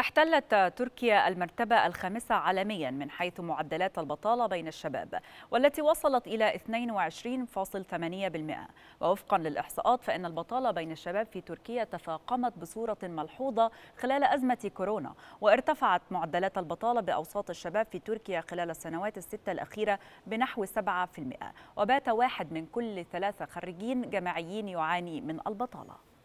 احتلت تركيا المرتبة الخامسة عالميا من حيث معدلات البطالة بين الشباب والتي وصلت إلى 22.8% ووفقا للإحصاءات فإن البطالة بين الشباب في تركيا تفاقمت بصورة ملحوظة خلال أزمة كورونا وارتفعت معدلات البطالة بأوساط الشباب في تركيا خلال السنوات الستة الأخيرة بنحو 7% وبات واحد من كل ثلاثة خريجين جامعيين يعاني من البطالة